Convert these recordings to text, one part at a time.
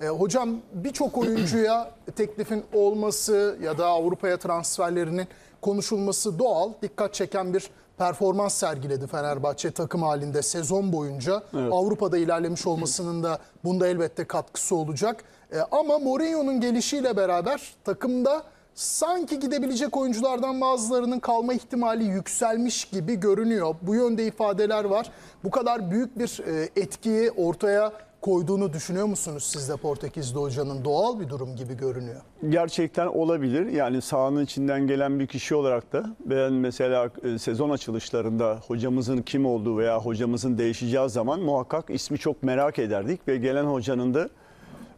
E, hocam birçok oyuncuya teklifin olması ya da Avrupa'ya transferlerinin konuşulması doğal, dikkat çeken bir performans sergiledi Fenerbahçe takım halinde sezon boyunca. Evet. Avrupa'da ilerlemiş olmasının da bunda elbette katkısı olacak. E, ama Mourinho'nun gelişiyle beraber takımda sanki gidebilecek oyunculardan bazılarının kalma ihtimali yükselmiş gibi görünüyor. Bu yönde ifadeler var. Bu kadar büyük bir e, etkiyi ortaya koyduğunu düşünüyor musunuz siz de Portekizli hocanın? Doğal bir durum gibi görünüyor. Gerçekten olabilir. Yani sahanın içinden gelen bir kişi olarak da ben mesela e, sezon açılışlarında hocamızın kim olduğu veya hocamızın değişeceği zaman muhakkak ismi çok merak ederdik ve gelen hocanın da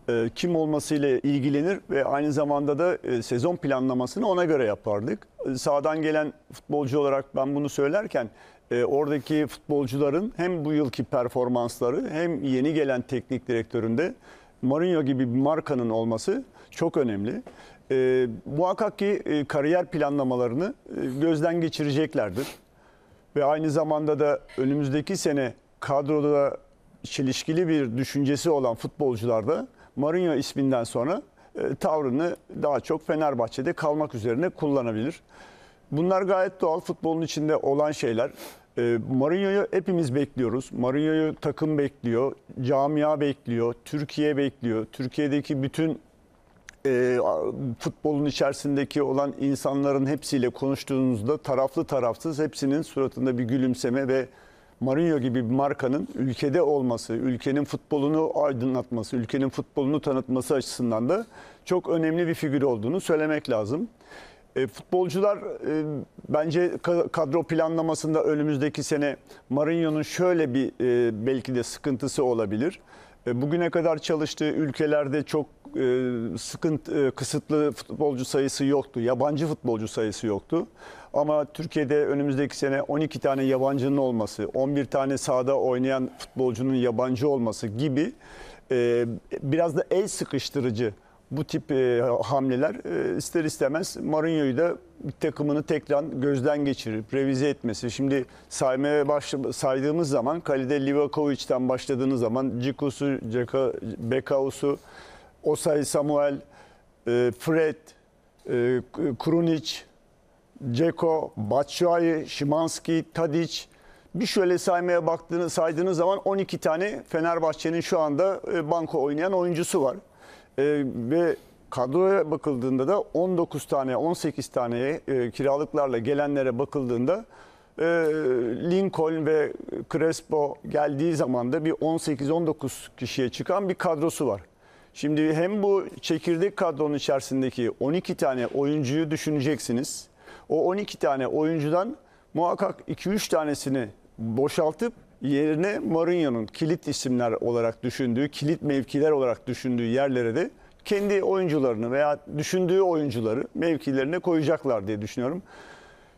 e, kim olmasıyla ilgilenir ve aynı zamanda da e, sezon planlamasını ona göre yapardık. Sağdan gelen futbolcu olarak ben bunu söylerken e, oradaki futbolcuların hem bu yılki performansları hem yeni gelen teknik direktöründe Mourinho gibi bir markanın olması çok önemli. E, muhakkak ki e, kariyer planlamalarını e, gözden geçireceklerdir. Ve aynı zamanda da önümüzdeki sene kadroda çelişkili bir düşüncesi olan futbolcularda Mourinho isminden sonra e, tavrını daha çok Fenerbahçe'de kalmak üzerine kullanabilir. Bunlar gayet doğal futbolun içinde olan şeyler. E, Mourinho'yu hepimiz bekliyoruz. Mourinho'yu takım bekliyor, camia bekliyor, Türkiye bekliyor. Türkiye'deki bütün e, futbolun içerisindeki olan insanların hepsiyle konuştuğunuzda taraflı tarafsız hepsinin suratında bir gülümseme ve Mourinho gibi bir markanın ülkede olması, ülkenin futbolunu aydınlatması, ülkenin futbolunu tanıtması açısından da çok önemli bir figür olduğunu söylemek lazım. E, futbolcular e, bence kadro planlamasında önümüzdeki sene Mourinho'nun şöyle bir e, belki de sıkıntısı olabilir. E, bugüne kadar çalıştığı ülkelerde çok e, sıkıntı e, kısıtlı futbolcu sayısı yoktu. Yabancı futbolcu sayısı yoktu. Ama Türkiye'de önümüzdeki sene 12 tane yabancının olması, 11 tane sahada oynayan futbolcunun yabancı olması gibi e, biraz da el sıkıştırıcı bu tip e, hamleler e, ister istemez Mourinho'yu da takımını tekrar gözden geçirip revize etmesi. Şimdi saymaya başla, saydığımız zaman kalede Livakovic'den başladığınız zaman Cikusu, Bekausu, Osay Samuel, e, Fred, e, Krunic, Ceko, Batshuayi, Şimanski, Tadic bir şöyle saymaya baktığını saydığınız zaman 12 tane Fenerbahçe'nin şu anda e, banko oynayan oyuncusu var. Ee, ve kadroya bakıldığında da 19 tane 18 tane e, kiralıklarla gelenlere bakıldığında e, Lincoln ve Crespo geldiği zaman da bir 18-19 kişiye çıkan bir kadrosu var. Şimdi hem bu çekirdek kadronun içerisindeki 12 tane oyuncuyu düşüneceksiniz. O 12 tane oyuncudan muhakkak 2-3 tanesini boşaltıp yerine Mourinho'nun kilit isimler olarak düşündüğü, kilit mevkiler olarak düşündüğü yerlere de kendi oyuncularını veya düşündüğü oyuncuları mevkilerine koyacaklar diye düşünüyorum.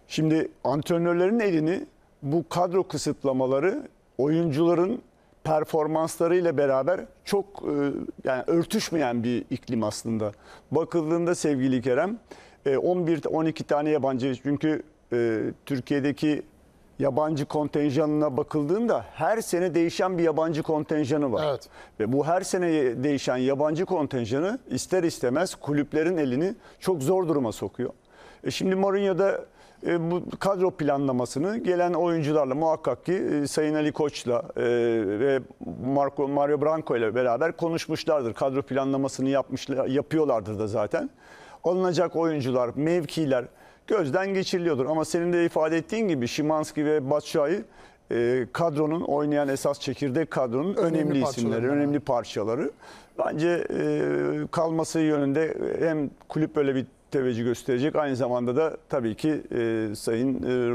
Şimdi antrenörlerin elini bu kadro kısıtlamaları oyuncuların performanslarıyla beraber çok e, yani örtüşmeyen bir iklim aslında. Bakıldığında sevgili Kerem 11 e, 12 tane yabancı çünkü e, Türkiye'deki yabancı kontenjanına bakıldığında her sene değişen bir yabancı kontenjanı var. Evet. Ve bu her sene değişen yabancı kontenjanı ister istemez kulüplerin elini çok zor duruma sokuyor. E şimdi Mourinho da e, bu kadro planlamasını gelen oyuncularla muhakkak ki e, Sayın Ali Koç'la e, ve Marco Mario Branco ile beraber konuşmuşlardır. Kadro planlamasını yapmışlar yapıyorlardır da zaten. Alınacak oyuncular, mevkiler gözden geçiriliyordur. Ama senin de ifade ettiğin gibi Şimanski ve Batşay'ı e, kadronun oynayan esas çekirdek kadronun önemli, önemli isimleri, yani. önemli parçaları. Bence e, kalması yönünde hem kulüp böyle bir teveccüh gösterecek. Aynı zamanda da tabii ki e, Sayın e,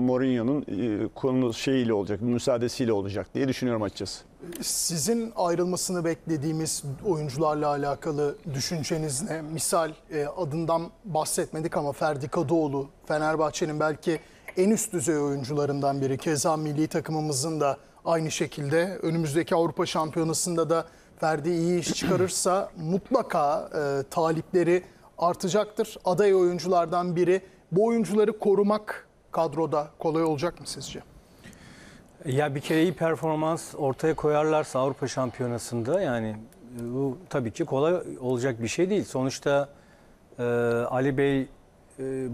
Mourinho'nun e, konu şeyiyle olacak, müsaadesiyle olacak diye düşünüyorum açıkçası. Sizin ayrılmasını beklediğimiz oyuncularla alakalı düşünceniz ne? Misal e, adından bahsetmedik ama Ferdi Kadıoğlu Fenerbahçe'nin belki en üst düzey oyuncularından biri. Keza milli takımımızın da aynı şekilde önümüzdeki Avrupa Şampiyonası'nda da Ferdi iyi iş çıkarırsa mutlaka e, talipleri artacaktır. Aday oyunculardan biri. Bu oyuncuları korumak kadroda kolay olacak mı sizce? Ya bir kere iyi performans ortaya koyarlarsa Avrupa Şampiyonası'nda yani e, bu tabii ki kolay olacak bir şey değil. Sonuçta e, Ali Bey e,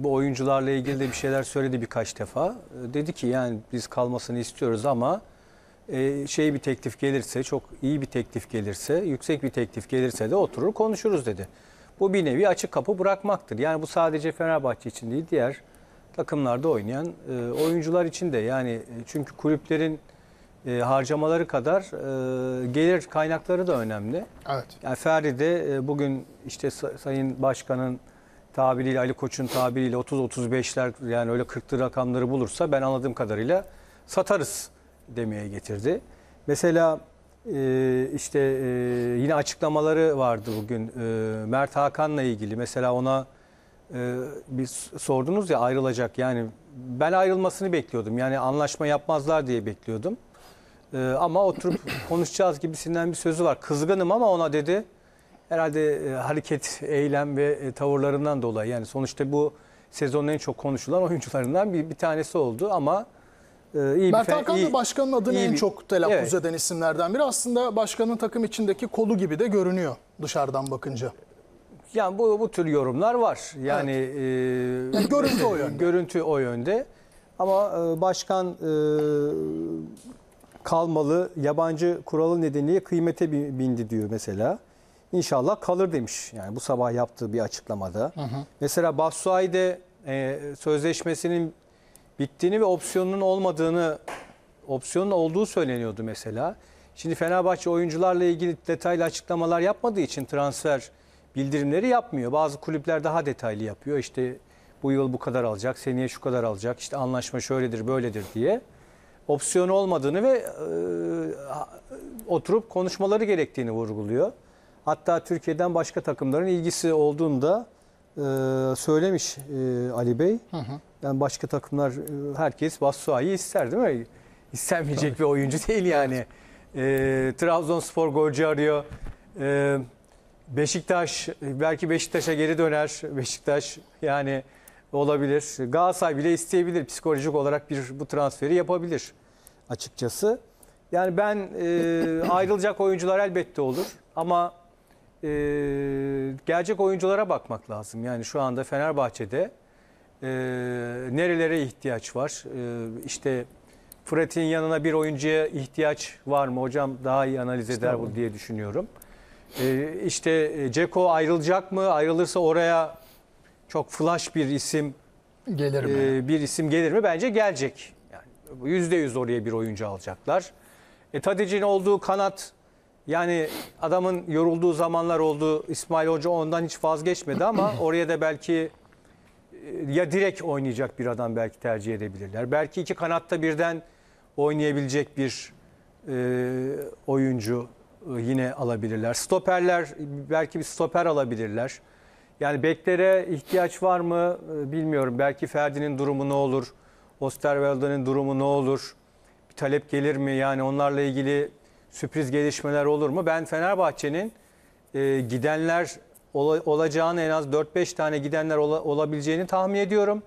bu oyuncularla ilgili de bir şeyler söyledi birkaç defa. E, dedi ki yani biz kalmasını istiyoruz ama e, şey bir teklif gelirse, çok iyi bir teklif gelirse, yüksek bir teklif gelirse de oturur konuşuruz dedi. Bu bir nevi açık kapı bırakmaktır. Yani bu sadece Fenerbahçe için değil diğer takımlarda oynayan e, oyuncular için de yani e, çünkü kulüplerin e, harcamaları kadar e, gelir kaynakları da önemli. Evet. Yani Ferdi de e, bugün işte Sayın Başkan'ın tabiriyle Ali Koç'un tabiriyle 30-35'ler yani öyle 40'lı rakamları bulursa ben anladığım kadarıyla satarız demeye getirdi. Mesela ee, e, işte yine açıklamaları vardı bugün ee, Mert Hakan'la ilgili. Mesela ona e, bir sordunuz ya ayrılacak yani ben ayrılmasını bekliyordum. Yani anlaşma yapmazlar diye bekliyordum. Ee, ama oturup konuşacağız gibisinden bir sözü var. Kızgınım ama ona dedi herhalde e, hareket, eylem ve e, tavırlarından dolayı. Yani sonuçta bu sezonun en çok konuşulan oyuncularından bir, bir tanesi oldu ama... Ee, iyi Mert Hakan da başkanın adını en çok telaffuz evet. eden isimlerden biri. Aslında başkanın takım içindeki kolu gibi de görünüyor dışarıdan bakınca. Yani bu bu tür yorumlar var. Yani, evet. e, yani görüntü o yönde. Görüntü o yönde. Ama e, başkan e, kalmalı, yabancı kuralı nedeniyle kıymete bindi diyor mesela. İnşallah kalır demiş. Yani bu sabah yaptığı bir açıklamada. Hı hı. Mesela Bassuay'de e, sözleşmesinin bittiğini ve opsiyonun olmadığını, opsiyonun olduğu söyleniyordu mesela. Şimdi Fenerbahçe oyuncularla ilgili detaylı açıklamalar yapmadığı için transfer bildirimleri yapmıyor. Bazı kulüpler daha detaylı yapıyor. İşte bu yıl bu kadar alacak, seneye şu kadar alacak, işte anlaşma şöyledir, böyledir diye. Opsiyonu olmadığını ve e, oturup konuşmaları gerektiğini vurguluyor. Hatta Türkiye'den başka takımların ilgisi olduğunda e, söylemiş e, Ali Bey. Hı hı. Yani başka takımlar e, herkes Bassuay'ı ister değil mi? İstenmeyecek Tabii. bir oyuncu değil yani. E, Trabzonspor golcü arıyor. E, Beşiktaş e, belki Beşiktaş'a geri döner. Beşiktaş yani olabilir. Galatasaray bile isteyebilir. Psikolojik olarak bir bu transferi yapabilir açıkçası. Yani ben e, ayrılacak oyuncular elbette olur ama e, gelecek oyunculara bakmak lazım. Yani şu anda Fenerbahçe'de e, nerelere ihtiyaç var? E, işte Fırat'ın yanına bir oyuncuya ihtiyaç var mı? Hocam daha iyi analiz eder bu diye düşünüyorum. Ee, e, işte Ceko ayrılacak mı? Ayrılırsa oraya çok flash bir isim gelir mi? E, bir isim gelir mi? Bence gelecek. Yani %100 oraya bir oyuncu alacaklar. E, Tadic'in olduğu kanat yani adamın yorulduğu zamanlar oldu. İsmail Hoca ondan hiç vazgeçmedi ama oraya da belki e, ya direkt oynayacak bir adam belki tercih edebilirler. Belki iki kanatta birden oynayabilecek bir e, oyuncu e, yine alabilirler. Stoperler belki bir stoper alabilirler. Yani beklere ihtiyaç var mı e, bilmiyorum. Belki Ferdi'nin durumu ne olur? Osterwald'ın durumu ne olur? Bir talep gelir mi? Yani onlarla ilgili sürpriz gelişmeler olur mu? Ben Fenerbahçe'nin e, gidenler ola, olacağını en az 4-5 tane gidenler olabileceğini tahmin ediyorum.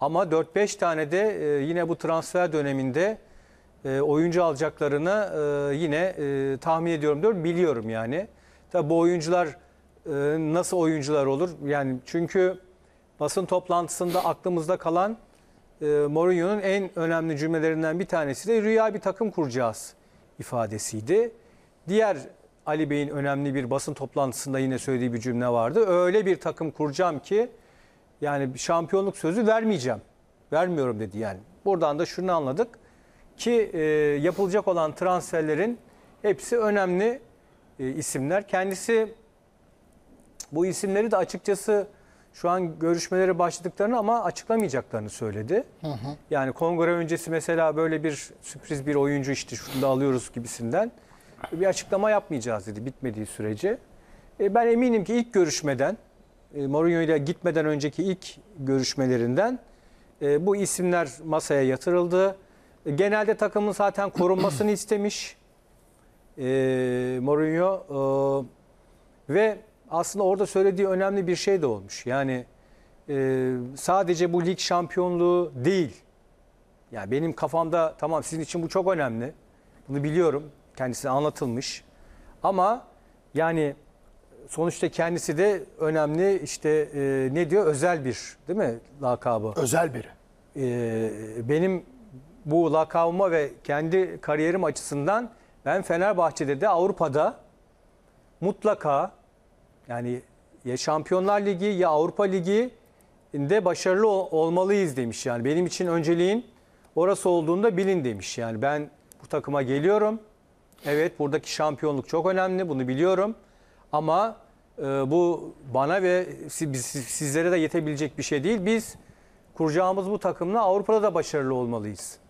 Ama 4-5 tane de e, yine bu transfer döneminde e, oyuncu alacaklarını e, yine tahmin ediyorum diyorum. Biliyorum yani. Tabi bu oyuncular nasıl oyuncular olur? Yani çünkü basın toplantısında aklımızda kalan Mourinho'nun en önemli cümlelerinden bir tanesi de rüya bir takım kuracağız ifadesiydi. Diğer Ali Bey'in önemli bir basın toplantısında yine söylediği bir cümle vardı. Öyle bir takım kuracağım ki yani şampiyonluk sözü vermeyeceğim. Vermiyorum dedi yani. Buradan da şunu anladık ki e, yapılacak olan transferlerin hepsi önemli e, isimler. Kendisi bu isimleri de açıkçası şu an görüşmeleri başladıklarını ama açıklamayacaklarını söyledi. Hı hı. Yani kongre öncesi mesela böyle bir sürpriz bir oyuncu işte şunu da alıyoruz gibisinden bir açıklama yapmayacağız dedi bitmediği sürece. E, ben eminim ki ilk görüşmeden e, Mourinho ile gitmeden önceki ilk görüşmelerinden e, bu isimler masaya yatırıldı. E, genelde takımın zaten korunmasını istemiş e, Mourinho e, ve aslında orada söylediği önemli bir şey de olmuş. Yani e, sadece bu lig şampiyonluğu değil. Yani benim kafamda tamam sizin için bu çok önemli. Bunu biliyorum. Kendisine anlatılmış. Ama yani sonuçta kendisi de önemli işte e, ne diyor? Özel bir değil mi lakabı? Özel biri. E, benim bu lakabıma ve kendi kariyerim açısından ben Fenerbahçe'de de Avrupa'da mutlaka yani ya Şampiyonlar Ligi ya Avrupa Ligi'nde başarılı olmalıyız demiş. Yani benim için önceliğin orası olduğunda bilin demiş. Yani ben bu takıma geliyorum. Evet buradaki şampiyonluk çok önemli bunu biliyorum. Ama e, bu bana ve sizlere de yetebilecek bir şey değil. Biz kuracağımız bu takımla Avrupa'da da başarılı olmalıyız.